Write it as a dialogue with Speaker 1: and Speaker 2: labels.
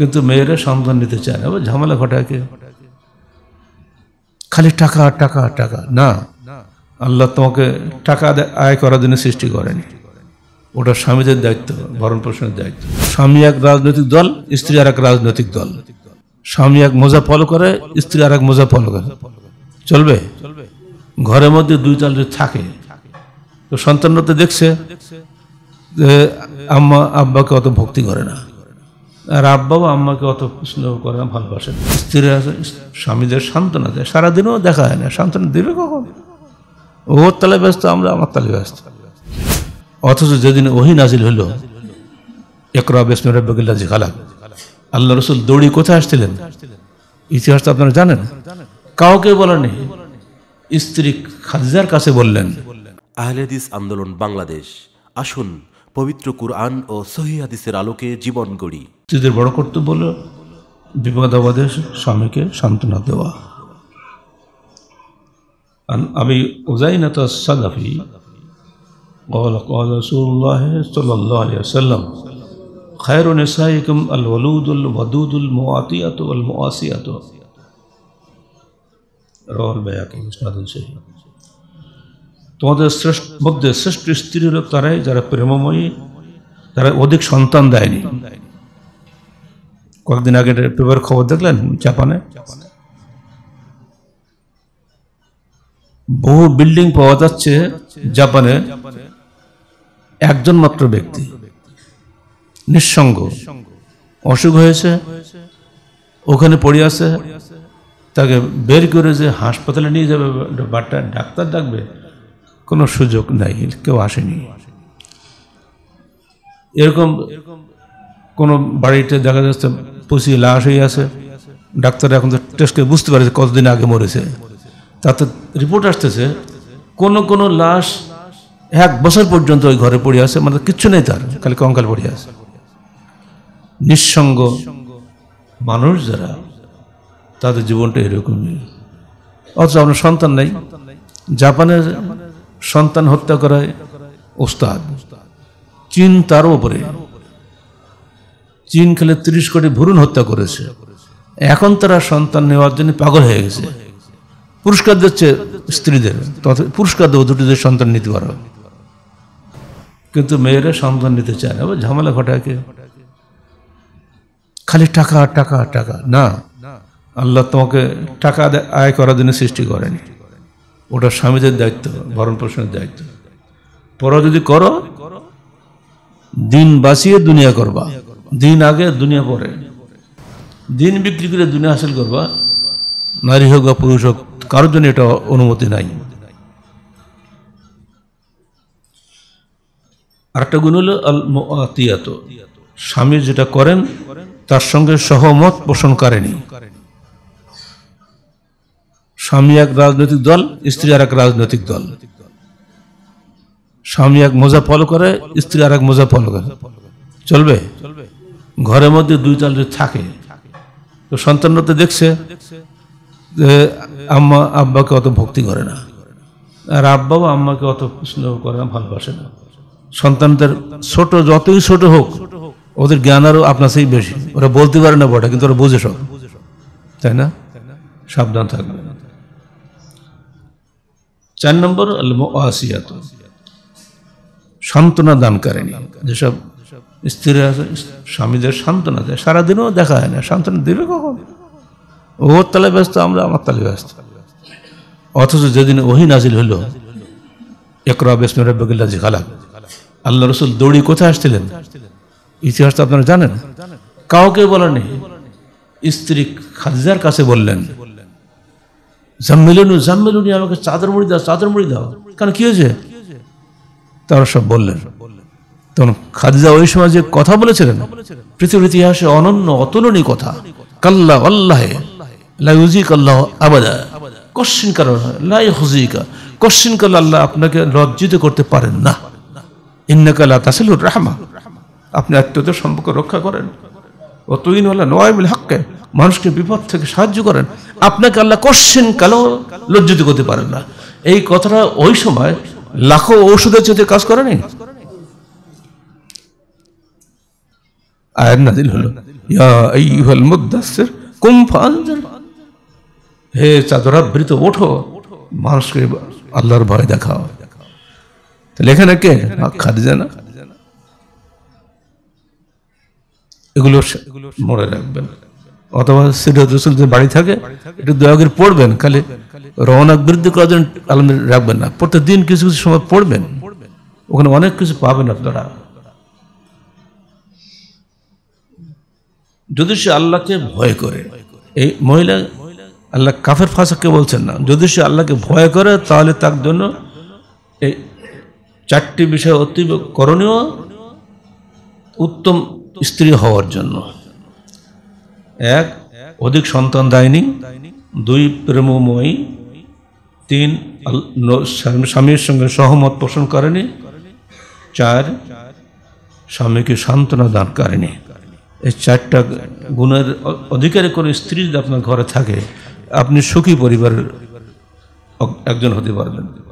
Speaker 1: কিন্তু মেয়েরা সন্তান নিতে চায় না ঝামেলা ঘটাকে খালি টাকা টাকা টাকা না আল্লাহ তোমাকে টাকা আয় করার জন্য সৃষ্টি করেনি ওটা স্বামীদের দায়িত্ব ভরণ পোষণের দায়িত্ব স্বামী এক রাজনৈতিক দল স্ত্রী আর এক রাজনৈতিক দল স্বামী এক মোজা ফলো করে স্ত্রী আর এক মোজা ফলো করে চলবে ঘরের মধ্যে দুই চাল থাকে তো সন্তান দেখছে যে আম্মা আব্বাকে অত ভক্তি করে না আর আব্বাও আম্মাকে অত স্নেহ করে না ভালোবাসেন স্ত্রীরা স্বামীদের সান্ত্বনা দেয় সারাদিনও দেখা হয় না সান্ত্বনা দেবে কখন ওর তালে ব্যস্ত আমরা আমার তালে ব্যস্ত অথচ যেদিন ওহি নাজিল হলো একরা বেসমের রব্বাকিল্লা খালাক আল্লাহ রসুল দৌড়ি কোথায় আসছিলেন ইতিহাস তো আপনারা জানেন কাউকে বলেনি স্ত্রী খাজার কাছে বললেন আহলেদিস আন্দোলন বাংলাদেশ আসুন পবিত্র কুরআন ও সহি হাদিসের আলোকে জীবন গড়ি স্ত্রীদের বড় কর্তব্য হল বিপদাবাদে স্বামীকে সান্ত্বনা দেওয়া আমি উজাইনাত সালাফি قال قال رسول الله صلى الله عليه وسلم خير نسائكم الولود الودود المعاطية والمعاصية رواه البياقي مسند صحيح তোমাদের মধ্যে শ্রেষ্ঠ স্ত্রী হলো তারাই যারা প্রেমময়ী তারা অধিক সন্তান দেয়নি কয়েকদিন আগে পেপার খবর দেখলেন জাপানে বহু বিল্ডিং পাওয়া যাচ্ছে জাপানে একজন মাত্র ব্যক্তি নিঃসঙ্গ অসুখ হয়েছে ওখানে পড়ে আছে তাকে বের করে যে হাসপাতালে নিয়ে যাবে ডাক্তার ডাকবে কোনো সুযোগ নাই কেউ আসেনি এরকম কোনো বাড়িতে দেখা যাচ্ছে পুষিয়ে লাশ হয়ে আছে ডাক্তার এখন তো টেস্ট করে বুঝতে পারে কতদিন আগে মরেছে তাতে রিপোর্ট আসতেছে কোন কোন লাশ এক বছর পর্যন্ত ওই ঘরে পড়ে আছে মানে কিচ্ছু নেই তার খালি কঙ্কাল পড়ে আছে নিঃসঙ্গ মানুষ যারা তাদের জীবনটা এরকমই অথচ আপনার সন্তান নাই জাপানের সন্তান হত্যা করায় ওস্তাদ চীন তার উপরে চীন খেলে ত্রিশ কোটি ভ্রূণ হত্যা করেছে এখন তারা সন্তান নেওয়ার জন্য পাগল হয়ে গেছে পুরস্কার দিচ্ছে স্ত্রীদের পুরস্কার দেবো দুটি সন্তান নিতে পারো কিন্তু মেয়েরা সন্তান নিতে চায় না ঝামেলা ঘটাকে খালি টাকা টাকা টাকা না আল্লাহ তোমাকে টাকা আয় করার জন্য সৃষ্টি করেনি ওটা স্বামীদের দায়িত্ব ভরণ পোষণের দায়িত্ব পড়া যদি করো দিন বাঁচিয়ে দুনিয়া করবা দিন আগে দুনিয়া পরে দিন বিক্রি করে দুনিয়া হাসিল করবা নারী হোক বা পুরুষ হোক কারোর জন্য এটা অনুমতি নাই আরেকটা গুণ হলো আতিয়াত স্বামী যেটা করেন তার সঙ্গে সহমত পোষণ করেনি স্বামী এক রাজনৈতিক দল স্ত্রী আর এক রাজনৈতিক দল স্বামী এক মোজা ফলো করে স্ত্রী আর এক মোজা ফলো করে চলবে ঘরের মধ্যে দুই দল থাকে তো সন্তানরা দেখছে যে আম্মা আব্বাকে অত ভক্তি করে না আর আব্বাও আম্মাকে অত স্নেহ করে না ভালোবাসে না সন্তানদের ছোট যতই ছোট হোক ওদের জ্ঞান আরও আপনার সেই বেশি ওরা বলতে পারে না বটে কিন্তু ওরা বুঝে সব তাই না সাবধান থাকবে চার নম্বর আসিয়াত সান্ত্বনা দানকারিনী যেসব স্ত্রীরা আছে স্বামীদের সান্ত্বনা দেয় সারাদিনও দেখা হয় না সান্ত্বনা দেবে কখন ওর তালে ব্যস্ত আমরা আমার তালে ব্যস্ত অথচ যেদিন ওহি নাজিল হলো একরা বেসমে রব্বাকিল্লা জি আল্লাহ রসুল দৌড়ি কোথায় আসছিলেন ইতিহাস তো আপনারা জানেন কাউকে বলেনি স্ত্রী খাদিজার কাছে বললেন জাম্মিলুনি জাম্মিলুনি আমাকে চাদর মুড়ি দাও চাদর মুড়ি দাও কারণ কি হয়েছে তারা সব বললেন তখন খাদিজা ওই সময় যে কথা বলেছিলেন পৃথিবীর ইতিহাসে অনন্য অতুলনীয় কথা কাল্লা আল্লাহে লাইউজিক আল্লাহ আবাদা কশ্চিন কারণ লাই হুজিকা কশ্চিন কাল আল্লাহ আপনাকে লজ্জিত করতে পারেন না ইন্নাকাল্লা তাসিলুর রাহমা আপনি আত্মীয়দের সম্পর্ক রক্ষা করেন ও তুইন হলেন ওয়াইবুল হককে মানুষকে বিপদ থেকে সাহায্য করেন আপনাকে আল্লাহ কশিন কালো লজ্জিত করতে পারেন না এই কথাটা ওই সময় লাখো ঔষধের চেয়ে কাজ করেনি আয়ের নাজিল হলো হে চাদরাবৃত ওঠো মানুষকে আল্লাহর ভয় দেখাও তাহলে এখানে কে খাদিজা না এগুলো মনে রাখবেন অথবা সিরাজ রসুল যদি বাড়ি থাকে একটু দয়াগের পড়বেন খালি রওনা বৃদ্ধি করার জন্য আলমদের রাখবেন না প্রত্যেকদিন কিছু কিছু সময় পড়বেন ওখানে অনেক কিছু পাবেন আপনারা যদি সে আল্লাহকে ভয় করে এই মহিলা আল্লাহ কাফের ফাঁসাকে বলছেন না যদি সে আল্লাহকে ভয় করে তাহলে তার জন্য এই চারটি বিষয় অতীব করণীয় উত্তম স্ত্রী হওয়ার জন্য এক অধিক সন্তান দায়নি দুই প্রেমময়ী তিন স্বামীর সঙ্গে সহমত পোষণ করেনি চার স্বামীকে সান্ত্বনা দান করেনি এই চারটা গুণের অধিকারী করে স্ত্রী যদি আপনার ঘরে থাকে আপনি সুখী পরিবারের একজন হতে পারবেন